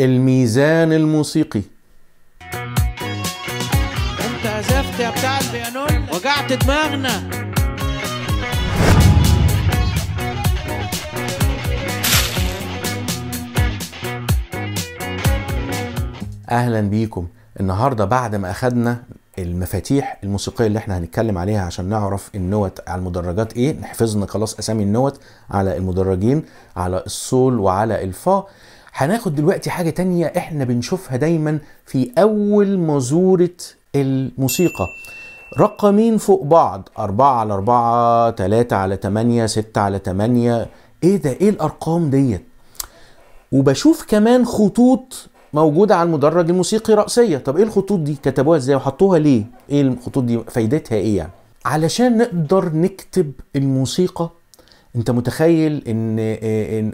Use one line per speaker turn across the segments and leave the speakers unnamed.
الميزان الموسيقي انت عزفت يا بتاع البيانون وجعت دماغنا اهلا بيكم النهارده بعد ما اخدنا المفاتيح الموسيقيه اللي احنا هنتكلم عليها عشان نعرف النوت على المدرجات ايه حفظنا خلاص اسامي النوت على المدرجين على الصول وعلى الفا هناخد دلوقتي حاجة تانية احنا بنشوفها دايما في اول مزورة الموسيقى رقمين فوق بعض أربعة على أربعة تلاتة على تمانية ستة على تمانية ايه ده ايه الارقام ديت وبشوف كمان خطوط موجودة على المدرج الموسيقي رأسية طب ايه الخطوط دي كتبوها ازاي وحطوها ليه ايه الخطوط دي فايدتها ايه يعني علشان نقدر نكتب الموسيقى انت متخيل ان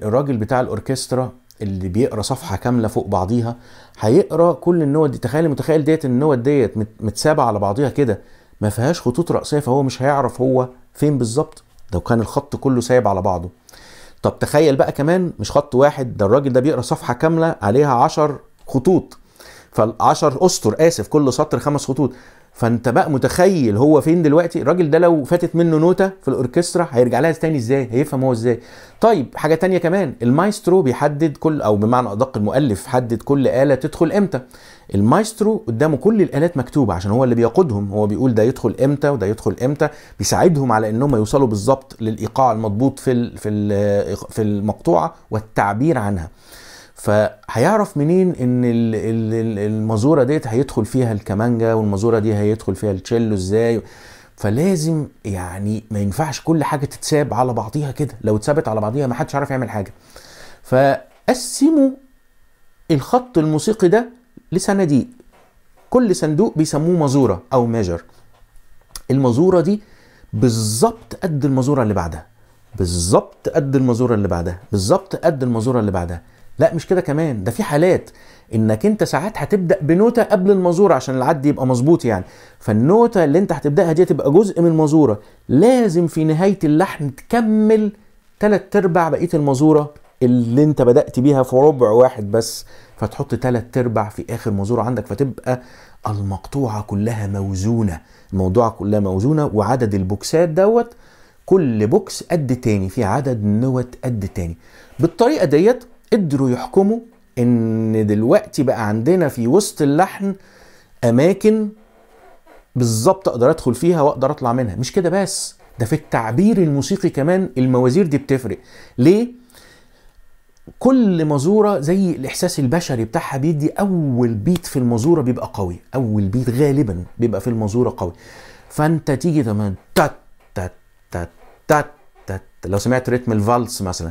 الراجل بتاع الاوركسترا اللي بيقرا صفحه كامله فوق بعضيها هيقرا كل النوت دي تخيل متخيل ديت النوت ديت متسابه على بعضيها كده ما فيهاش خطوط رأسية فهو مش هيعرف هو فين بالظبط لو كان الخط كله سايب على بعضه طب تخيل بقى كمان مش خط واحد ده الراجل ده بيقرا صفحه كامله عليها 10 خطوط فال10 اسطر اسف كل سطر خمس خطوط فانت بقى متخيل هو فين دلوقتي الراجل ده لو فاتت منه نوته في الاوركسترا هيرجع لها تاني ازاي هيفهم هو ازاي طيب حاجه تانية كمان المايسترو بيحدد كل او بمعنى ادق المؤلف حدد كل اله تدخل امتى المايسترو قدامه كل الالات مكتوبه عشان هو اللي بيقودهم هو بيقول ده يدخل امتى وده يدخل امتى بيساعدهم على انهم يوصلوا بالظبط للايقاع المضبوط في في في المقطوعه والتعبير عنها فهيعرف منين ان المزوره ديت هيدخل فيها الكمانجا والمزوره دي هيدخل فيها التشيلو ازاي فلازم يعني ما ينفعش كل حاجه تتساب على بعضيها كده لو اتسابت على بعضيها ما حدش عارف يعمل حاجه فقسموا الخط الموسيقي ده لصناديق كل صندوق بيسموه مزوره او ميجر المزوره دي بالظبط قد المزوره اللي بعدها بالظبط قد المزوره اللي بعدها بالظبط قد المزوره اللي بعدها لا مش كده كمان ده في حالات انك انت ساعات هتبدا بنوته قبل المزوره عشان العد يبقى مظبوط يعني فالنوته اللي انت هتبداها دي تبقى جزء من المزوره لازم في نهايه اللحن تكمل تلات ارباع بقيه المزوره اللي انت بدات بيها في ربع واحد بس فتحط تلات ارباع في اخر مزوره عندك فتبقى المقطوعه كلها موزونه الموضوعه كلها موزونه وعدد البوكسات دوت كل بوكس قد تاني في عدد نوت قد تاني بالطريقه ديت قدروا يحكموا ان دلوقتي بقى عندنا في وسط اللحن اماكن بالظبط اقدر ادخل فيها واقدر اطلع منها مش كده بس ده في التعبير الموسيقي كمان الموازير دي بتفرق ليه كل مزوره زي الاحساس البشري بتاعها بيدي اول بيت في المزوره بيبقى قوي اول بيت غالبا بيبقى في المزوره قوي فانت تيجي تمام تات تات تات تات لو سمعت ريتم الفالس مثلا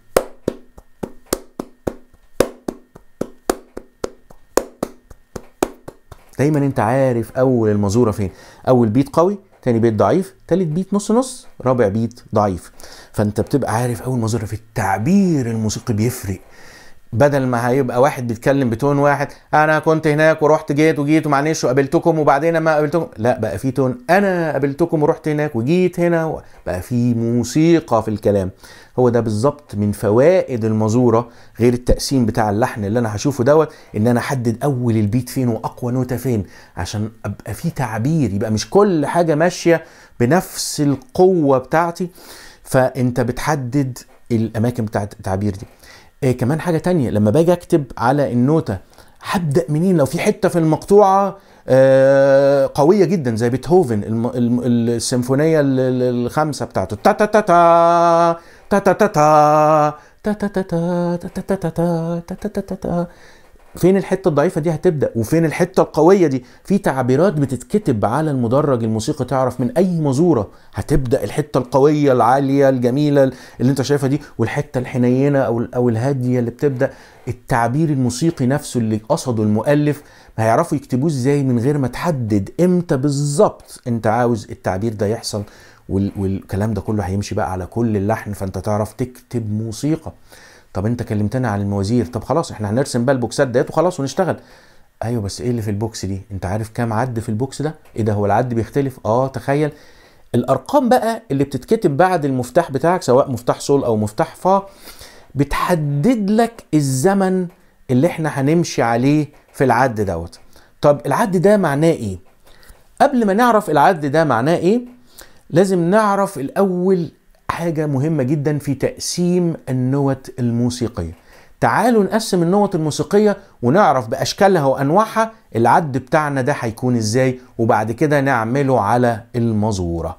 دايما انت عارف اول المزوره فين اول بيت قوي تاني بيت ضعيف تالت بيت نص نص رابع بيت ضعيف فانت بتبقى عارف اول مزوره في التعبير الموسيقي بيفرق بدل ما هيبقى واحد بيتكلم بتون واحد انا كنت هناك ورحت جيت وجيت ومعلش وقابلتكم وبعدين ما قابلتكم لا بقى في تون انا قابلتكم ورحت هناك وجيت هنا بقى في موسيقى في الكلام هو ده بالظبط من فوائد المزوره غير التقسيم بتاع اللحن اللي انا هشوفه دوت ان انا احدد اول البيت فين واقوى نوته فين عشان ابقى في تعبير يبقى مش كل حاجه ماشيه بنفس القوه بتاعتي فانت بتحدد الاماكن بتاعت التعبير دي إيه كمان حاجه تانية لما باجي اكتب على النوته هبدا منين لو في حته في المقطوعه آه قويه جدا زي بيتهوفن السيمفونيه الخامسه بتاعته تا تا تا تا تا تا تا تا تا تا تا تا تا تا تا تا تا تا فين الحته الضعيفه دي هتبدا وفين الحته القويه دي في تعبيرات بتتكتب على المدرج الموسيقي تعرف من اي مزوره هتبدا الحته القويه العاليه الجميله اللي انت شايفها دي والحته الحنينه او او الهاديه اللي بتبدا التعبير الموسيقي نفسه اللي قصده المؤلف هيعرفوا يكتبوه ازاي من غير ما تحدد امتى بالظبط انت عاوز التعبير ده يحصل والكلام ده كله هيمشي بقى على كل اللحن فانت تعرف تكتب موسيقى طب انت كلمتنا عن الموازير طب خلاص احنا هنرسم بقى البوكسات ديت وخلاص ونشتغل ايوه بس ايه اللي في البوكس دي انت عارف كام عد في البوكس ده ايه ده هو العد بيختلف اه تخيل الارقام بقى اللي بتتكتب بعد المفتاح بتاعك سواء مفتاح صول او مفتاح فا بتحدد لك الزمن اللي احنا هنمشي عليه في العد دوت طب العد ده معناه ايه قبل ما نعرف العد ده معناه ايه لازم نعرف الاول حاجة مهمة جدا في تقسيم النوت الموسيقية تعالوا نقسم النوت الموسيقية ونعرف بأشكالها وأنواعها العد بتاعنا ده هيكون إزاي وبعد كده نعمله على المزورة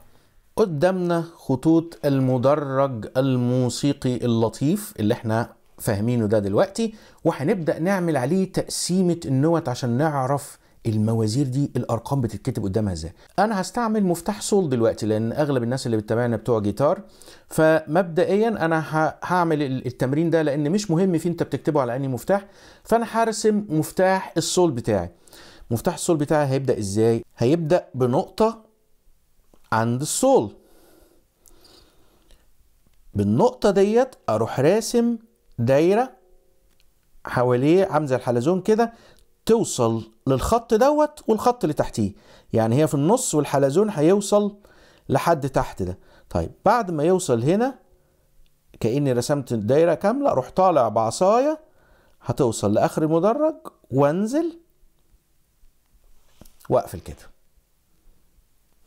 قدامنا خطوط المدرج الموسيقي اللطيف اللي احنا فاهمينه ده دلوقتي وهنبدأ نعمل عليه تقسيمة النوت عشان نعرف الموازير دي الارقام بتتكتب قدامها ازاي انا هستعمل مفتاح سول دلوقتي لان اغلب الناس اللي بتتابعنا بتوع جيتار فمبدئيا انا هعمل التمرين ده لان مش مهم فين انت بتكتبه على انهي مفتاح فانا هرسم مفتاح السول بتاعي مفتاح السول بتاعي هيبدا ازاي هيبدا بنقطه عند السول بالنقطه ديت اروح راسم دايره حواليه عامله الحلزون كده توصل للخط دوت والخط اللي تحتيه يعني هي في النص والحلزون هيوصل لحد تحت ده طيب بعد ما يوصل هنا كأني رسمت الدايرة كاملة اروح طالع بعصاية هتوصل لآخر المدرج وانزل واقفل كده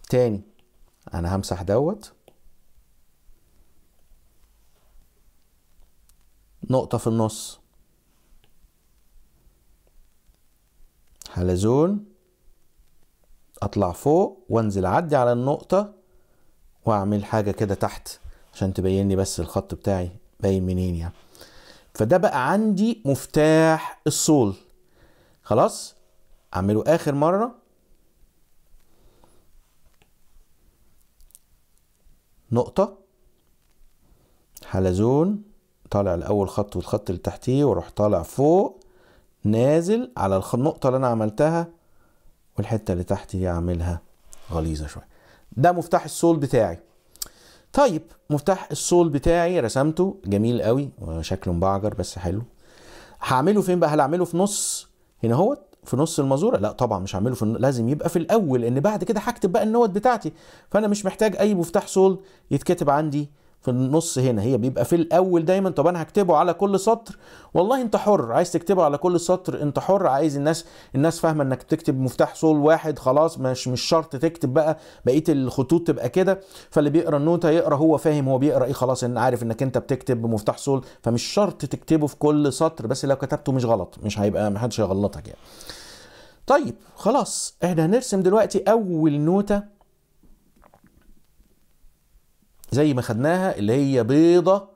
تاني انا همسح دوت نقطة في النص حلزون اطلع فوق وانزل اعدي على النقطة واعمل حاجة كده تحت عشان تبين لي بس الخط بتاعي باين منين يعني فده بقى عندي مفتاح الصول خلاص اعمله اخر مرة نقطة حلزون طالع لأول خط والخط اللي تحتيه واروح طالع فوق نازل على النقطة اللي أنا عملتها والحتة اللي تحت دي أعملها غليظة شوية ده مفتاح السول بتاعي طيب مفتاح السول بتاعي رسمته جميل قوي شكله مبعجر بس حلو هعمله فين بقى هل اعمله في نص هنا هوت في نص المزوره لا طبعا مش هعمله في لازم يبقى في الاول لان بعد كده هكتب بقى النوت بتاعتي فانا مش محتاج اي مفتاح سول يتكتب عندي في النص هنا هي بيبقى في الاول دايما طب انا هكتبه على كل سطر والله انت حر عايز تكتبه على كل سطر انت حر عايز الناس الناس فاهمه انك تكتب مفتاح صول واحد خلاص مش مش شرط تكتب بقى بقيه الخطوط تبقى كده فاللي بيقرا النوتة يقرا هو فاهم هو بيقرا ايه خلاص ان عارف انك انت بتكتب بمفتاح صول فمش شرط تكتبه في كل سطر بس لو كتبته مش غلط مش هيبقى محدش هيغلطك يعني طيب خلاص احنا هنرسم دلوقتي اول نوته زي ما خدناها اللي هي بيضة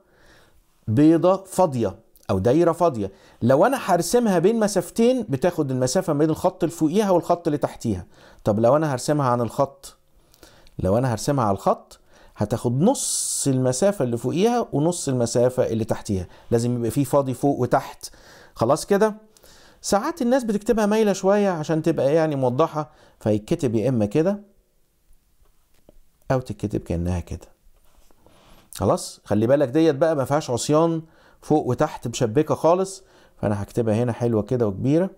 بيضة فاضية أو دايرة فاضية لو أنا هرسمها بين مسافتين بتاخد المسافة بين الخط اللي فوقيها والخط اللي تحتيها طب لو أنا هرسمها عن الخط لو أنا هرسمها على الخط هتاخد نص المسافة اللي فوقيها ونص المسافة اللي تحتيها لازم يبقى فيه فاضي فوق وتحت خلاص كده ساعات الناس بتكتبها مايلة شوية عشان تبقى يعني موضحة فيتكتب يا إما كده أو تتكتب كأنها كده خلاص خلي بالك ديت بقى ما فيهاش عصيان فوق وتحت مشبكه خالص فانا هكتبها هنا حلوه كده وكبيره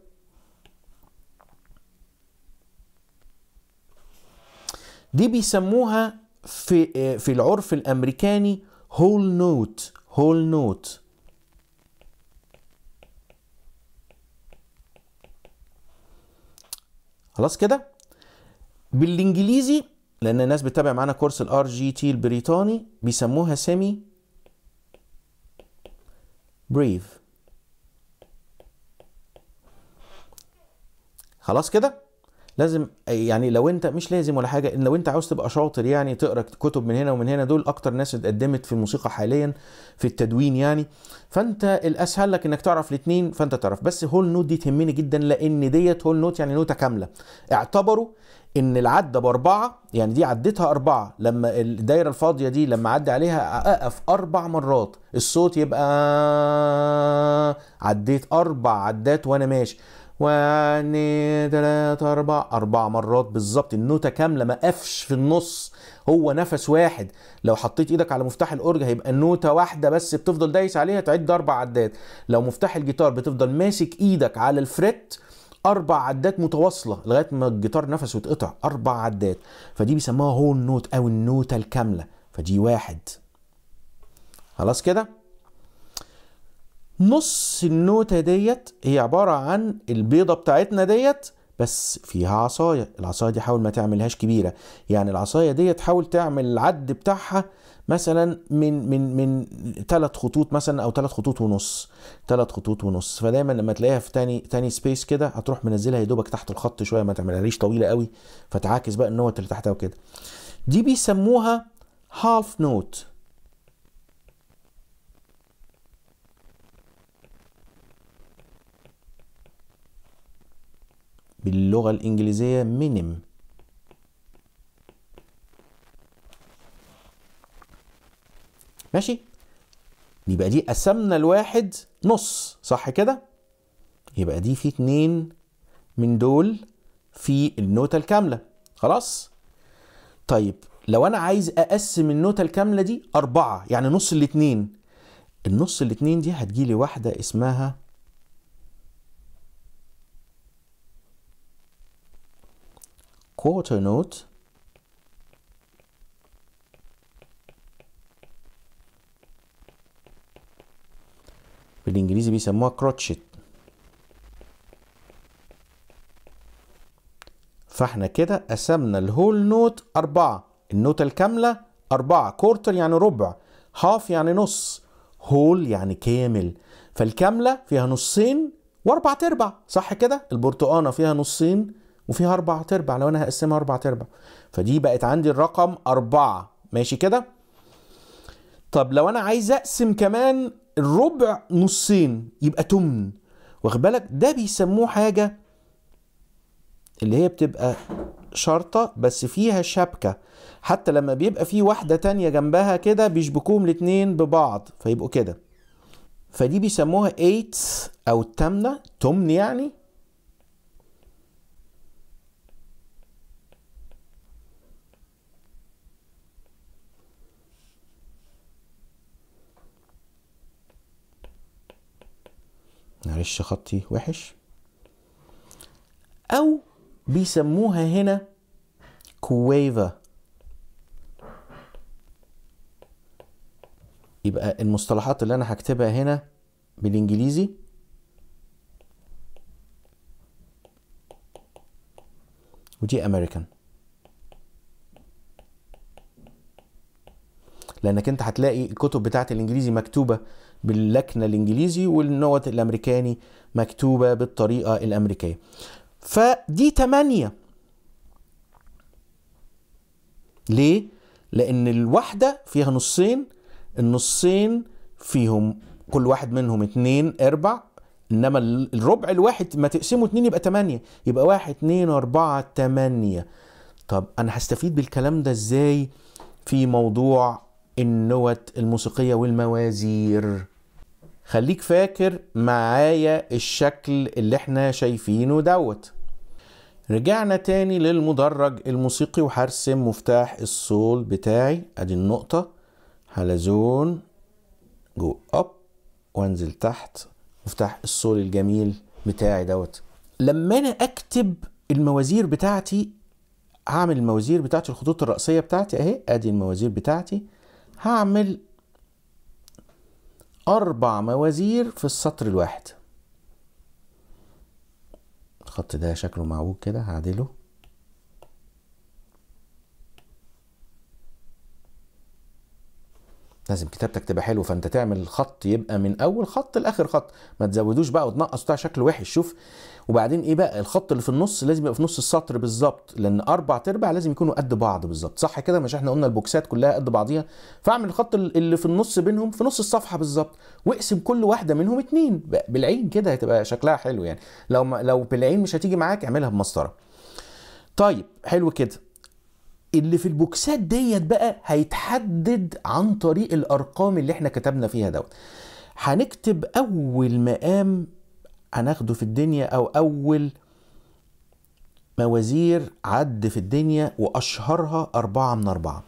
دي بيسموها في في العرف الامريكاني هول نوت هول نوت خلاص كده بالانجليزي لان الناس بتتابع معانا كورس الار جي تي البريطاني بيسموها سيمي بريف خلاص كده لازم يعني لو انت مش لازم ولا حاجه ان لو انت عاوز تبقى شاطر يعني تقرا كتب من هنا ومن هنا دول اكتر ناس اتقدمت في الموسيقى حاليا في التدوين يعني فانت الاسهل لك انك تعرف الاثنين فانت تعرف بس هول نوت دي تهمني جدا لان ديت هول نوت يعني نوته كامله اعتبروا ان العده باربعه يعني دي عدتها اربعه لما الدايره الفاضيه دي لما عدى عليها اقف اربع مرات الصوت يبقى عديت اربع عدات وانا ماشي واحد تلاتة أربعة أربع مرات بالظبط النوتة كاملة ما قفش في النص هو نفس واحد لو حطيت إيدك على مفتاح الأورج هيبقى النوتة واحدة بس بتفضل دايس عليها تعد أربع عدات لو مفتاح الجيتار بتفضل ماسك إيدك على الفريت اربع عدات متواصله لغايه ما الجيتار نفسه يتقطع اربع عدات فدي بيسموها هو نوت او النوته الكامله فدي واحد خلاص كده نص النوتة ديت هي عبارة عن البيضة بتاعتنا ديت بس فيها عصاية العصاية دي حاول ما تعملهاش كبيرة يعني العصاية ديت حاول تعمل العد بتاعها مثلا من من من ثلاث خطوط مثلا او ثلاث خطوط ونص ثلاث خطوط ونص فدايما لما تلاقيها في تاني تاني سبيس كده هتروح منزلها يا دوبك تحت الخط شويه ما تعملهاش طويله قوي فتعاكس بقى النوت اللي تحتها وكده دي بيسموها هاف نوت باللغة الإنجليزية مينيم ماشي يبقى دي قسمنا الواحد نص صح كده يبقى دي في اتنين من دول في النوتة الكاملة خلاص طيب لو انا عايز اقسم النوتة الكاملة دي اربعة يعني نص الاتنين النص الاتنين دي هتجيلي واحدة اسمها quarter note بالانجليزي بيسموها كروتشيت فاحنا كده قسمنا الهول نوت أربعة النوتة الكاملة أربعة كورتر يعني ربع هاف يعني نص هول يعني كامل فالكاملة فيها نصين واربع تربع صح كده البرتقانة فيها نصين وفيها أربع تربع لو أنا هقسمها أربع تربع فدي بقت عندي الرقم أربعة ماشي كده طب لو أنا عايز أقسم كمان الربع نصين يبقى تمن واخد بالك ده بيسموه حاجة اللي هي بتبقى شرطة بس فيها شبكة حتى لما بيبقى فيه واحدة تانية جنبها كده بيشبكوهم الاتنين ببعض فيبقوا كده فدي بيسموها 8 أو التامنة تمن يعني معلش خطي وحش او بيسموها هنا كويفا يبقى المصطلحات اللي انا هكتبها هنا بالانجليزي ودي امريكان لانك انت هتلاقي الكتب بتاعت الانجليزي مكتوبه باللكنه الانجليزي والنوت الامريكاني مكتوبه بالطريقه الامريكيه فدي تمانية ليه لان الواحده فيها نصين النصين فيهم كل واحد منهم اتنين اربع انما الربع الواحد ما تقسمه اتنين يبقى تمانية يبقى واحد اتنين اربعة تمانية طب انا هستفيد بالكلام ده ازاي في موضوع النوت الموسيقية والموازير خليك فاكر معايا الشكل اللي احنا شايفينه دوت رجعنا تاني للمدرج الموسيقي وهرسم مفتاح السول بتاعي ادي النقطة حلزون جو اب وانزل تحت مفتاح السول الجميل بتاعي دوت لما انا اكتب الموازير بتاعتي هعمل الموازير بتاعتي الخطوط الرأسية بتاعتي اهي ادي الموازير بتاعتي هعمل أربع موازير في السطر الواحد الخط ده شكله معوج كده هعدله لازم كتابتك تبقى حلو فانت تعمل خط يبقى من اول خط لاخر خط ما تزودوش بقى وتنقص بتاع شكل وحش شوف وبعدين ايه بقى الخط اللي في النص لازم يبقى في نص السطر بالظبط لان اربع ارباع لازم يكونوا قد بعض بالظبط صح كده مش احنا قلنا البوكسات كلها قد بعضيها فاعمل الخط اللي في النص بينهم في نص الصفحه بالظبط واقسم كل واحده منهم اتنين بالعين كده هتبقى شكلها حلو يعني لو لو بالعين مش هتيجي معاك اعملها بمسطره طيب حلو كده اللي في البوكسات ديت بقى هيتحدد عن طريق الارقام اللي احنا كتبنا فيها دوت هنكتب اول مقام هناخده في الدنيا او اول موازير عد في الدنيا واشهرها أربعة من أربعة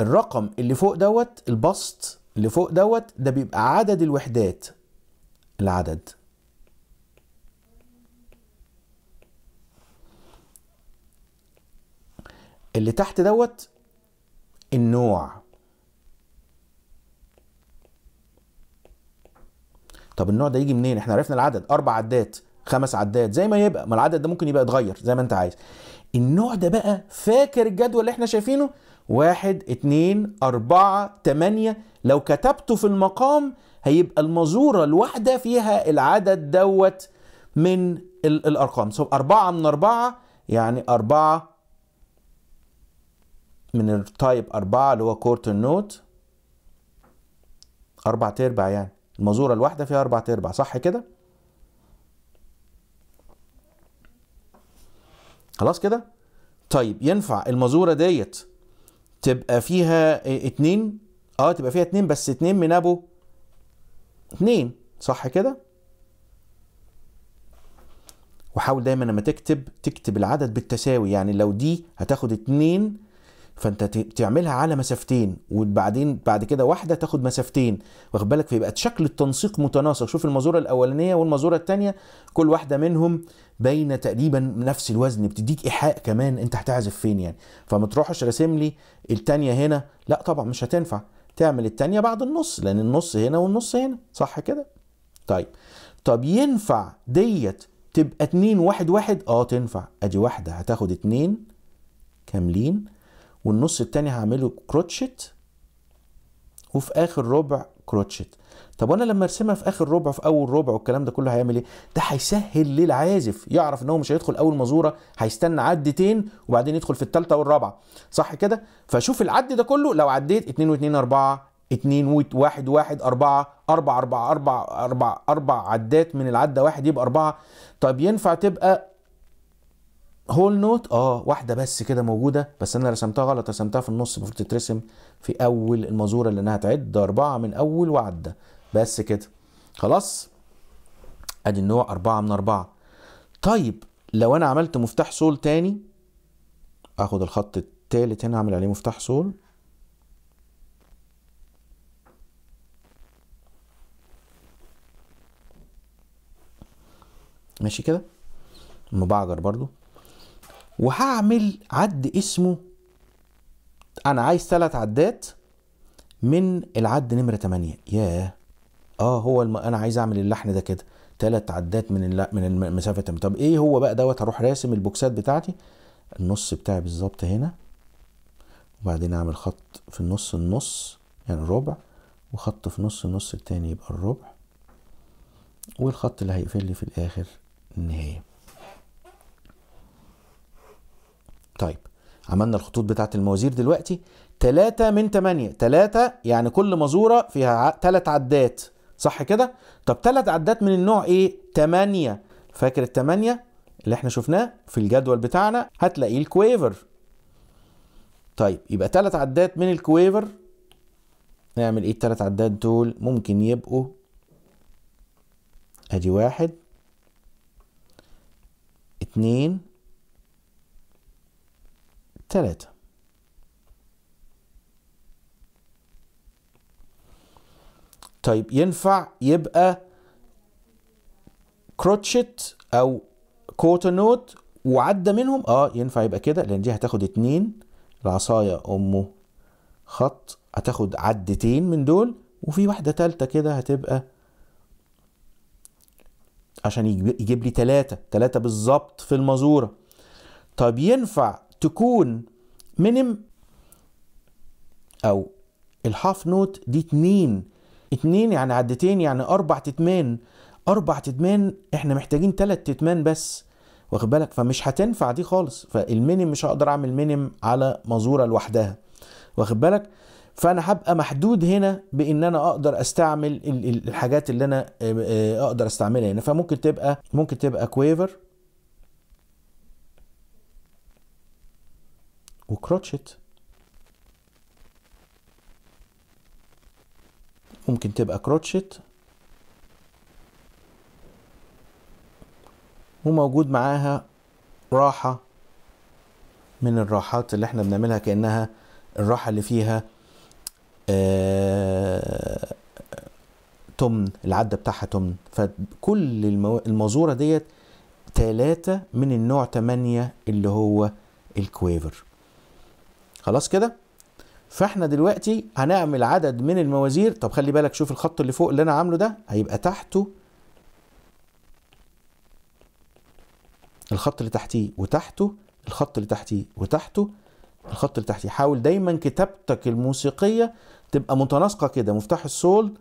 الرقم اللي فوق دوت البسط اللي فوق دوت ده بيبقى عدد الوحدات العدد اللي تحت دوت النوع طب النوع ده يجي منين احنا عرفنا العدد اربع عدات خمس عدات زي ما يبقى ما العدد ده ممكن يبقى اتغير زي ما انت عايز النوع ده بقى فاكر الجدول اللي احنا شايفينه واحد اتنين اربعة تمانية لو كتبته في المقام هيبقى المزورة الواحدة فيها العدد دوت من الارقام سو اربعة من اربعة يعني اربعة من التايب أربعة اللي هو كورتر نوت أربع أرباع يعني المزورة الواحدة فيها أربع أرباع صح كده؟ خلاص كده؟ طيب ينفع المزورة ديت تبقى فيها اتنين اه تبقى فيها اتنين بس اتنين من ابو اتنين صح كده؟ وحاول دايما لما تكتب تكتب العدد بالتساوي يعني لو دي هتاخد اتنين فانت تعملها على مسافتين وبعدين بعد كده واحده تاخد مسافتين واخد بالك فيبقى شكل التنسيق متناسق شوف المزوره الاولانيه والمازوره الثانيه كل واحده منهم باينه تقريبا نفس الوزن بتديك ايحاء كمان انت هتعزف فين يعني فما تروحش راسم لي الثانيه هنا لا طبعا مش هتنفع تعمل الثانيه بعد النص لان النص هنا والنص هنا صح كده طيب طب ينفع ديت تبقى 2 واحد 1 اه تنفع ادي واحده هتاخد 2 كاملين والنص التاني هعمله كروتشت وفي اخر ربع كروتشت طب وانا لما ارسمها في اخر ربع في اول ربع والكلام ده كله هيعمل ايه ده هيسهل للعازف يعرف ان هو مش هيدخل اول مزوره هيستنى عدتين وبعدين يدخل في الثالثه والرابعه صح كده فشوف العد ده كله لو عديت 2 و2 4 2 و 1 1 4 4 4 4 4 4 عدات من العده واحد يبقى 4 طب ينفع تبقى هول نوت اه واحده بس كده موجوده بس انا رسمتها غلط رسمتها في النص المفروض تترسم في اول المزوره اللي انها هتعد اربعه من اول وعده بس كده خلاص ادي النوع اربعه من اربعه طيب لو انا عملت مفتاح سول تاني اخد الخط التالت هنا اعمل عليه مفتاح سول ماشي كده مبعجر برضو وهعمل عد اسمه انا عايز ثلاث عدات من العد نمره 8 ياه اه هو الم... انا عايز اعمل اللحن ده كده ثلاث عدات من الل... من المسافه التام طب ايه هو بقى دوت هروح راسم البوكسات بتاعتي النص بتاعي بالظبط هنا وبعدين اعمل خط في النص النص يعني ربع وخط في نص النص التاني يبقى الربع والخط اللي هيقفل لي في الاخر النهايه طيب عملنا الخطوط بتاعة الموازير دلوقتي 3 من 8 3 يعني كل مزورة فيها 3 عدات صح كده؟ طب 3 عدات من النوع ايه؟ 8 فاكر ال 8 اللي احنا شفناه في الجدول بتاعنا هتلاقيه الكويفر طيب يبقى 3 عدات من الكويفر نعمل ايه الثلاث عدات دول ممكن يبقوا ادي واحد اتنين ثلاثة طيب ينفع يبقى كروتشت او كوتا نوت وعدى منهم اه ينفع يبقى كده لان دي هتاخد اتنين العصاية امه خط هتاخد عدتين من دول وفي واحدة تالتة كده هتبقى عشان يجيب لي تلاتة تلاتة بالظبط في المزورة طب ينفع تكون منم أو الهاف نوت دي اتنين اتنين يعني عدتين يعني أربع تتمان أربع تتمان احنا محتاجين تلات تتمان بس واخد بالك فمش هتنفع دي خالص فالمينيم مش هقدر اعمل مينيم على مزوره لوحدها واخد بالك فانا هبقى محدود هنا بان انا اقدر استعمل الحاجات اللي انا آه، آه، اقدر استعملها هنا فممكن تبقى ممكن تبقى كويفر وكروتشت ممكن تبقى كروتشت وموجود معاها راحة من الراحات اللي احنا بنعملها كأنها الراحة اللي فيها آه تمن العدة بتاعها تمن فكل المزورة ديت تلاتة من النوع تمانية اللي هو الكويفر خلاص كده فاحنا دلوقتي هنعمل عدد من الموازير طب خلي بالك شوف الخط اللي فوق اللي انا عامله ده هيبقى تحته الخط اللي تحتيه وتحته الخط اللي تحتيه وتحته الخط اللي تحتيه حاول دايما كتابتك الموسيقيه تبقى متناسقه كده مفتاح السول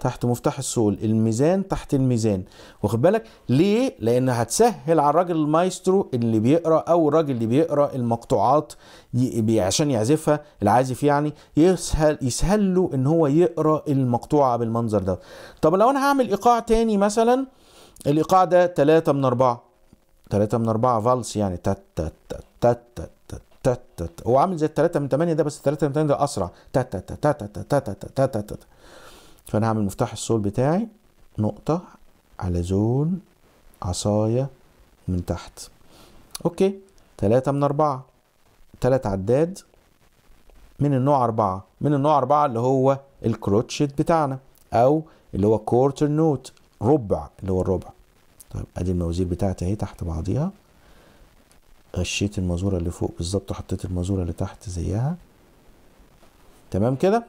تحت مفتاح السوق الميزان تحت الميزان واخد بالك ليه لان هتسهل على الراجل المايسترو اللي بيقرا او الراجل اللي بيقرا المقطوعات عشان يعزفها العازف يعني يسهل يسهل له ان هو يقرا المقطوعه بالمنظر ده طب لو انا هعمل ايقاع تاني مثلا الايقاع ده 3 من 4 3 من 4 فالس يعني تت تت تت تت تت تت هو عامل زي 3 من 8 ده بس 3 من 8 ده أسرع تت تت تت تت تت تت تت فأنا هعمل مفتاح السول بتاعي نقطة على زون عصاية من تحت أوكي تلاتة من أربعة تلات عداد من النوع أربعة من النوع أربعة اللي هو الكروتشيت بتاعنا أو اللي هو كورتر نوت ربع اللي هو الربع طيب أدي الموازير بتاعتي أهي تحت بعضيها غشيت المازورة اللي فوق بالظبط وحطيت المازورة اللي تحت زيها تمام كده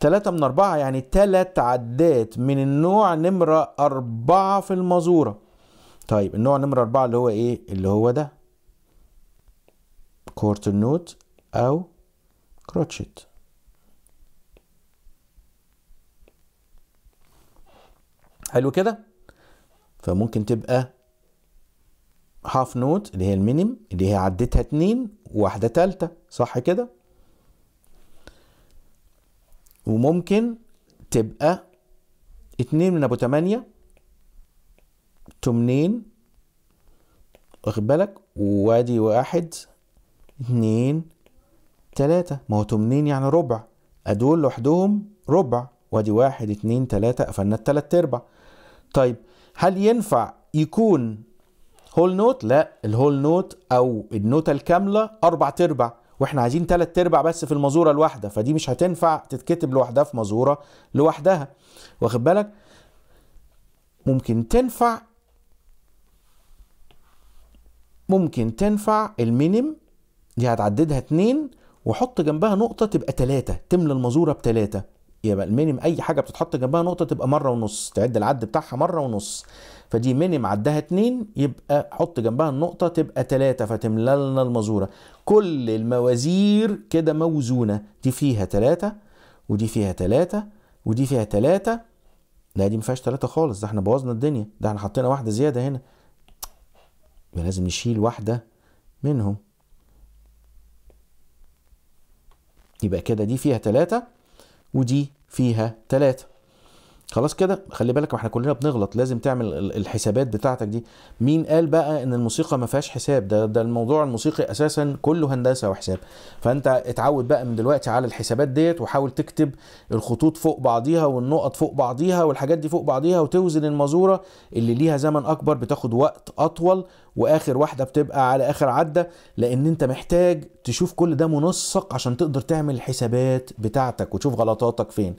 تلاتة من أربعة يعني تلات عدات من النوع نمرة أربعة في المزورة طيب النوع نمرة أربعة اللي هو إيه؟ اللي هو ده كورت النوت أو كروتشيت حلو كده؟ فممكن تبقى هاف نوت اللي هي المينيم اللي هي عدتها اتنين واحدة تالتة صح كده؟ وممكن تبقى اتنين من ابو تمانية تمنين واخد بالك وادي واحد اتنين تلاتة ما هو تمنين يعني ربع ادول لوحدهم ربع وادي واحد اتنين تلاتة قفلنا التلات ارباع طيب هل ينفع يكون هول نوت لا الهول نوت او النوتة الكاملة اربع تربع واحنا عايزين تلات ارباع بس في المزوره الواحده فدي مش هتنفع تتكتب لوحدها في مزوره لوحدها واخد بالك ممكن تنفع ممكن تنفع المينيم دي هتعددها اتنين وحط جنبها نقطه تبقى تلاته تملى المزوره بتلاته يبقى المينيم اي حاجه بتتحط جنبها نقطه تبقى مره ونص تعد العد بتاعها مره ونص فدي مينيم عدها اتنين يبقى حط جنبها النقطه تبقى تلاته فتملى لنا المزوره كل الموازير كده موزونه دي فيها تلاته ودي فيها تلاته ودي فيها تلاته لا دي ما فيهاش تلاته خالص ده احنا بوظنا الدنيا ده احنا حطينا واحده زياده هنا يبقى لازم نشيل واحده منهم يبقى كده دي فيها تلاته ودي فيها 3 خلاص كده خلي بالك احنا كلنا بنغلط لازم تعمل الحسابات بتاعتك دي مين قال بقى ان الموسيقى ما فيهاش حساب ده ده الموضوع الموسيقي اساسا كله هندسه وحساب فانت اتعود بقى من دلوقتي على الحسابات ديت وحاول تكتب الخطوط فوق بعضيها والنقط فوق بعضيها والحاجات دي فوق بعضيها وتوزن المزوره اللي ليها زمن اكبر بتاخد وقت اطول واخر واحده بتبقى على اخر عده لان انت محتاج تشوف كل ده منسق عشان تقدر تعمل الحسابات بتاعتك وتشوف غلطاتك فين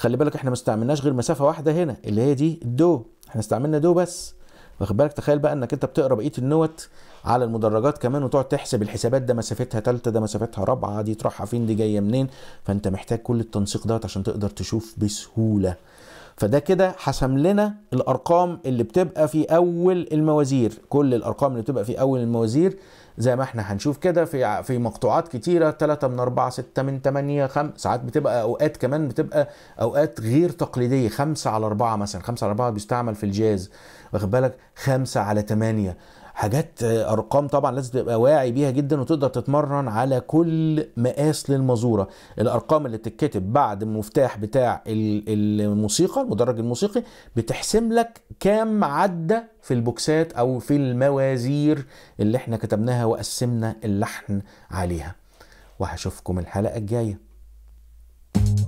خلي بالك احنا ما استعملناش غير مسافه واحده هنا اللي هي دي الدو احنا استعملنا دو بس واخد بالك تخيل بقى انك انت بتقرا بقيه النوت على المدرجات كمان وتقعد تحسب الحسابات ده مسافتها ثالثه ده مسافتها رابعه دي تروحها فين دي جايه منين فانت محتاج كل التنسيق دوت عشان تقدر تشوف بسهوله فده كده حسم لنا الارقام اللي بتبقى في اول الموازير كل الارقام اللي بتبقى في اول الموازير زي ما احنا هنشوف كده في في مقطوعات كتيره 3 من 4 6 من 8 5 ساعات بتبقى اوقات كمان بتبقى اوقات غير تقليديه 5 على 4 مثلا 5 على 4 بيستعمل في الجاز واخد بالك 5 على 8 حاجات آه، ارقام طبعا لازم تبقى واعي بيها جدا وتقدر تتمرن على كل مقاس للمزوره الارقام اللي بتتكتب بعد المفتاح بتاع الموسيقى المدرج الموسيقي بتحسم لك كام عدة في البوكسات او في الموازير اللي احنا كتبناها وقسمنا اللحن عليها وهشوفكم الحلقه الجايه